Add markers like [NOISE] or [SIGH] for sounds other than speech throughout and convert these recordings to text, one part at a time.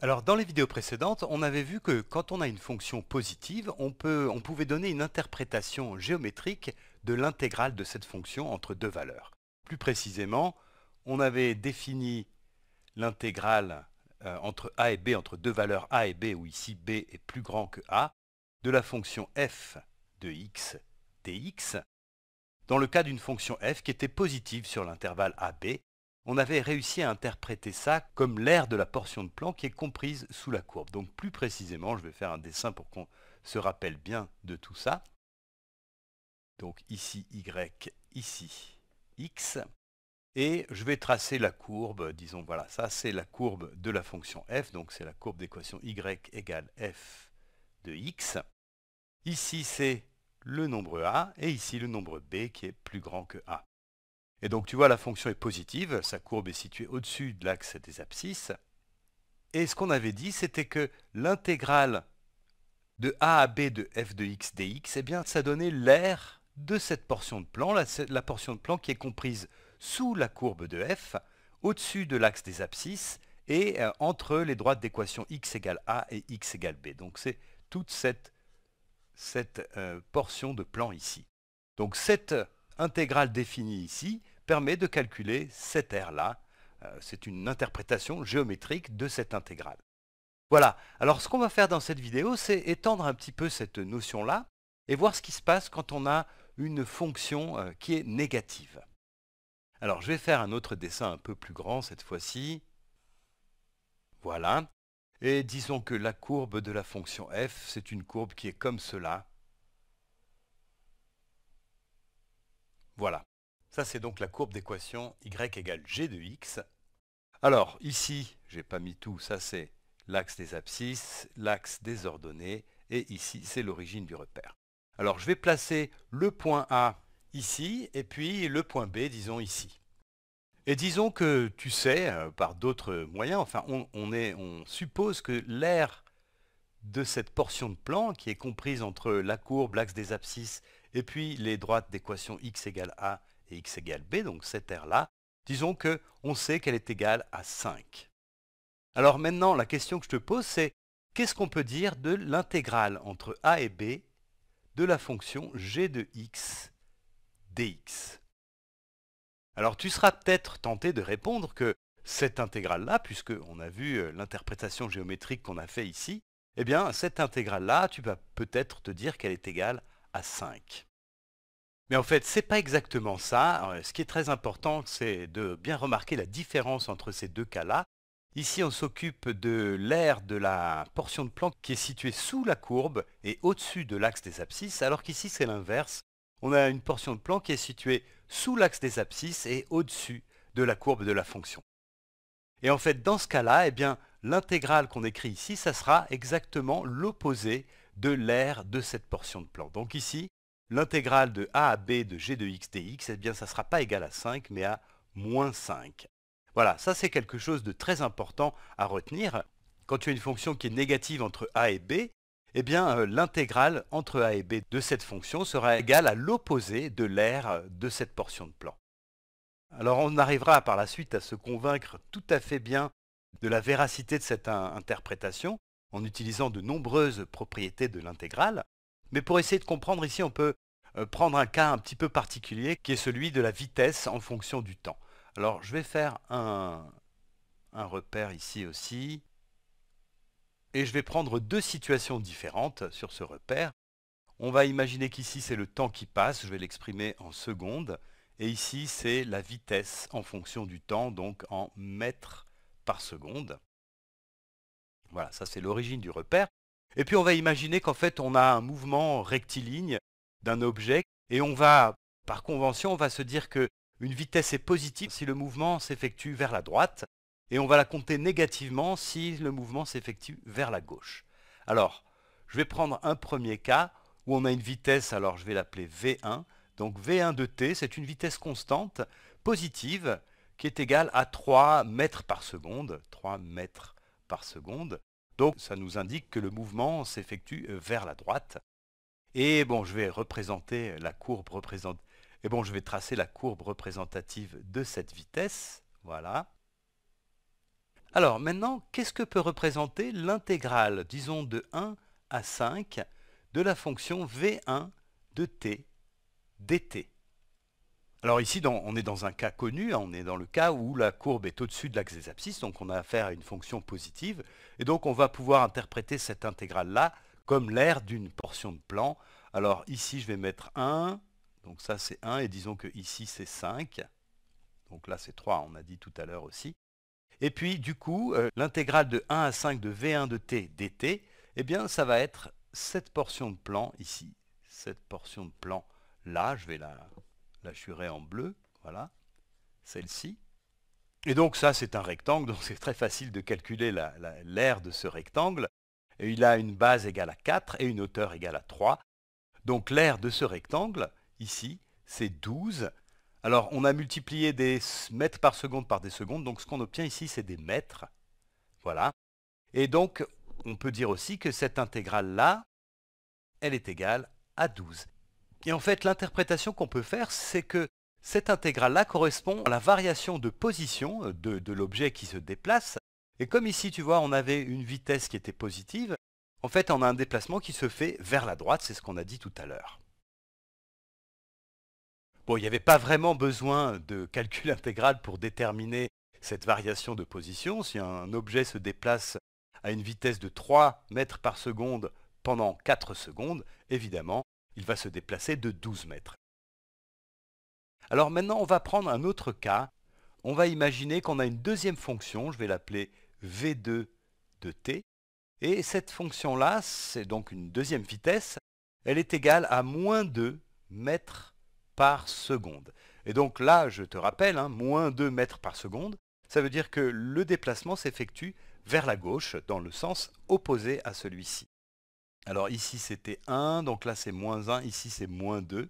Alors dans les vidéos précédentes, on avait vu que quand on a une fonction positive, on, pouvait donner une interprétation géométrique de l'intégrale de cette fonction entre deux valeurs. Plus précisément, on avait défini l'intégrale euh, entre a et b, entre deux valeurs a et b, où ici b est plus grand que a, de la fonction f de x dx, dans le cas d'une fonction f qui était positive sur l'intervalle ab, on avait réussi à interpréter ça comme l'aire de la portion de plan qui est comprise sous la courbe. Donc plus précisément, je vais faire un dessin pour qu'on se rappelle bien de tout ça. Donc ici Y, ici X. Et je vais tracer la courbe, disons, voilà, ça c'est la courbe de la fonction f, donc c'est la courbe d'équation y égale f de x. Ici c'est le nombre a, et ici le nombre b qui est plus grand que a. Et donc tu vois, la fonction est positive, sa courbe est située au-dessus de l'axe des abscisses. Et ce qu'on avait dit, c'était que l'intégrale de a à b de f de x dx, eh bien, ça donnait l'air de cette portion de plan, la, portion de plan qui est comprise sous la courbe de f, au-dessus de l'axe des abscisses, et euh, entre les droites d'équation x égale a et x égale b. Donc c'est toute cette, euh, portion de plan ici. Donc cette intégrale définie ici permet de calculer cette R-là. Euh, c'est une interprétation géométrique de cette intégrale. Voilà, alors ce qu'on va faire dans cette vidéo, c'est étendre un petit peu cette notion-là et voir ce qui se passe quand on a une fonction euh, qui est négative. Alors je vais faire un autre dessin un peu plus grand cette fois-ci. Voilà. Et disons que la courbe de la fonction f, c'est une courbe qui est comme cela, Voilà. Ça, c'est donc la courbe d'équation y égale g de x. Alors, ici, n'ai pas mis tout, ça c'est l'axe des abscisses, l'axe des ordonnées, et ici, c'est l'origine du repère. Alors, je vais placer le point A ici, et puis le point B, disons, ici. Et disons que tu sais, euh, par d'autres moyens, enfin, on, suppose que l'aire de cette portion de plan, qui est comprise entre la courbe, l'axe des abscisses et puis les droites d'équation x égale a et x égale b, donc cette r là disons qu'on sait qu'elle est égale à 5. Alors maintenant, la question que je te pose, c'est qu'est-ce qu'on peut dire de l'intégrale entre a et b de la fonction g de x dx Alors tu seras peut-être tenté de répondre que cette intégrale-là, puisqu'on a vu euh, l'interprétation géométrique qu'on a fait ici, eh bien cette intégrale-là, tu vas peut-être te dire qu'elle est égale à à 5. Mais en fait, c'est pas exactement ça. Euh, ce qui est très important, c'est de bien remarquer la différence entre ces deux cas-là. Ici, on s'occupe de l'aire de la portion de plan qui est située sous la courbe et au-dessus de l'axe des abscisses, alors qu'ici, c'est l'inverse. On a une portion de plan qui est située sous l'axe des abscisses et au-dessus de la courbe de la fonction. Et en fait, dans ce cas-là, eh bien, l'intégrale qu'on écrit ici, ça sera exactement l'opposé de l'aire de cette portion de plan. Donc ici, l'intégrale de a à b de g de x dx, eh bien ça ne sera pas égal à 5, mais à moins 5. Voilà, ça c'est quelque chose de très important à retenir. Quand tu as une fonction qui est négative entre a et b, eh bien euh, l'intégrale entre a et b de cette fonction sera égale à l'opposé de l'aire euh, de cette portion de plan. Alors on arrivera par la suite à se convaincre tout à fait bien de la véracité de cette interprétation, en utilisant de nombreuses propriétés de l'intégrale. Mais pour essayer de comprendre ici, on peut euh, prendre un cas un petit peu particulier qui est celui de la vitesse en fonction du temps. Alors je vais faire un, repère ici aussi. Et je vais prendre deux situations différentes sur ce repère. On va imaginer qu'ici c'est le temps qui passe, je vais l'exprimer en secondes. Et ici c'est la vitesse en fonction du temps, donc en mètres par seconde. Voilà, ça c'est l'origine du repère. Et puis on va imaginer qu'en fait on a un mouvement rectiligne d'un objet et on va, par convention, on va se dire qu'une vitesse est positive si le mouvement s'effectue vers la droite et on va la compter négativement si le mouvement s'effectue vers la gauche. Alors, je vais prendre un premier cas où on a une vitesse, alors je vais l'appeler V1. Donc V1 de t, c'est une vitesse constante positive qui est égale à 3 mètres par seconde, 3 mètres par seconde. Donc ça nous indique que le mouvement s'effectue euh, vers la droite. Et bon, je vais représenter euh, la courbe représente... Et bon, je vais tracer la courbe représentative de cette vitesse. Voilà. Alors maintenant, qu'est-ce que peut représenter l'intégrale, disons de 1 à 5, de la fonction v1 de t dt alors ici, on est dans un cas connu, hein, on est dans le cas où la courbe est au-dessus de l'axe des abscisses, donc on a affaire à une fonction positive, et donc on va pouvoir interpréter cette intégrale-là comme l'aire d'une portion de plan. Alors ici, je vais mettre 1, donc ça c'est 1, et disons que ici c'est 5, donc là c'est 3, on a dit tout à l'heure aussi. Et puis du coup, euh, l'intégrale de 1 à 5 de V1 de t dt, eh bien ça va être cette portion de plan ici, cette portion de plan là, je vais la Là, je suis en bleu, voilà, celle-ci. Et donc ça, c'est un rectangle, donc c'est très facile de calculer l'aire de ce rectangle. Et il a une base égale à 4 et une hauteur égale à 3. Donc l'aire de ce rectangle, ici, c'est 12. Alors on a multiplié des mètres par seconde par des secondes, donc ce qu'on obtient ici, c'est des mètres. Voilà. Et donc, on peut dire aussi que cette intégrale-là, elle est égale à 12. Et en fait, l'interprétation qu'on peut faire, c'est que cette intégrale-là correspond à la variation de position euh, de, l'objet qui se déplace. Et comme ici, tu vois, on avait une vitesse qui était positive, en fait, on a un déplacement qui se fait vers la droite, c'est ce qu'on a dit tout à l'heure. Bon, il n'y avait pas vraiment besoin de calcul [LAUGHS] intégral pour déterminer cette variation de position. Si un objet se déplace à une vitesse de 3 mètres par seconde pendant 4 secondes, évidemment, il va se déplacer de 12 mètres. Alors maintenant, on va prendre un autre cas. On va imaginer qu'on a une deuxième fonction, je vais l'appeler V2 de t. Et cette fonction-là, c'est donc une deuxième vitesse, elle est égale à moins 2 mètres par seconde. Et donc là, je te rappelle, hein, moins 2 mètres par seconde, ça veut dire que le déplacement s'effectue vers la gauche, dans le sens opposé à celui-ci. Alors ici c'était 1, donc là c'est moins 1, ici c'est moins 2.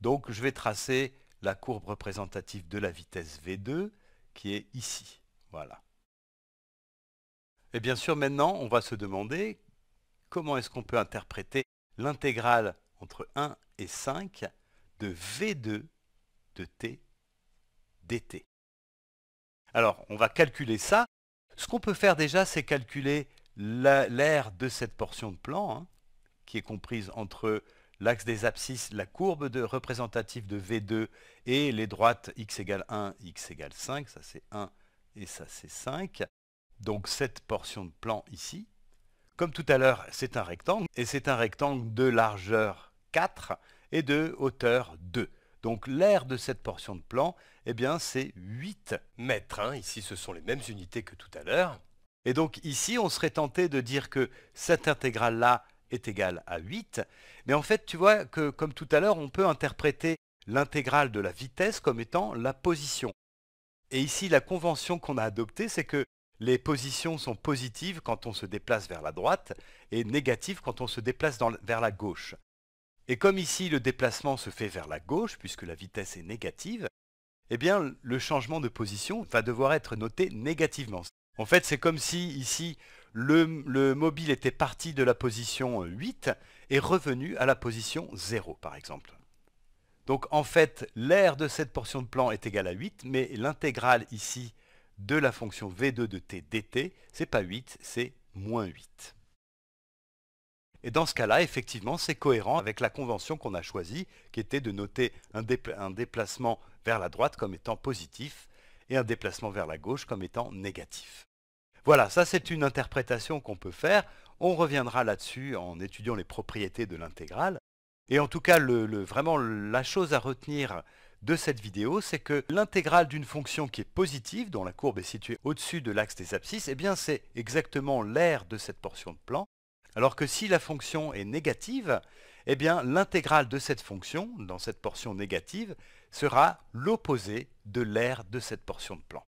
Donc je vais tracer la courbe représentative de la vitesse V2 qui est ici. Voilà. Et bien sûr maintenant on va se demander comment est-ce qu'on peut interpréter l'intégrale entre 1 et 5 de V2 de t dt. Alors on va calculer ça. Ce qu'on peut faire déjà c'est calculer l'aire de cette portion de plan. Hein qui est comprise entre l'axe des abscisses, la courbe de représentative de V2 et les droites x égale 1, x égale 5, ça c'est 1 et ça c'est 5. Donc cette portion de plan ici. Comme tout à l'heure, c'est un rectangle, et c'est un rectangle de largeur 4 et de hauteur 2. Donc l'aire de cette portion de plan, eh bien c'est 8 mètres. Hein. Ici, ce sont les mêmes unités que tout à l'heure. Et donc ici, on serait tenté de dire que cette intégrale-là, est égal à 8. Mais en fait, tu vois que, comme tout à l'heure, on peut interpréter l'intégrale de la vitesse comme étant la position. Et ici, la convention qu'on a adoptée, c'est que les positions sont positives quand on se déplace vers la droite et négatives quand on se déplace vers la gauche. Et comme ici le déplacement se fait vers la gauche, puisque la vitesse est négative, eh bien le changement de position va devoir être noté négativement. En fait, c'est comme si ici le, mobile était parti de la position 8 et revenu à la position 0, par exemple. Donc en fait, l'aire de cette portion de plan est égale à 8, mais l'intégrale ici de la fonction V2 de t dt, c'est pas 8, c'est moins 8. Et dans ce cas-là, effectivement, c'est cohérent avec la convention qu'on a choisie, qui était de noter un déplacement vers la droite comme étant positif et un déplacement vers la gauche comme étant négatif. Voilà, ça c'est une interprétation qu'on peut faire. On reviendra là-dessus en étudiant les propriétés de l'intégrale. Et en tout cas, vraiment la chose à retenir de cette vidéo, c'est que l'intégrale d'une fonction qui est positive, dont la courbe est située au-dessus de l'axe des abscisses, eh bien c'est exactement l'aire de cette portion de plan. Alors que si la fonction est négative, eh bien l'intégrale de cette fonction, dans cette portion négative, sera l'opposé de l'aire de cette portion de plan.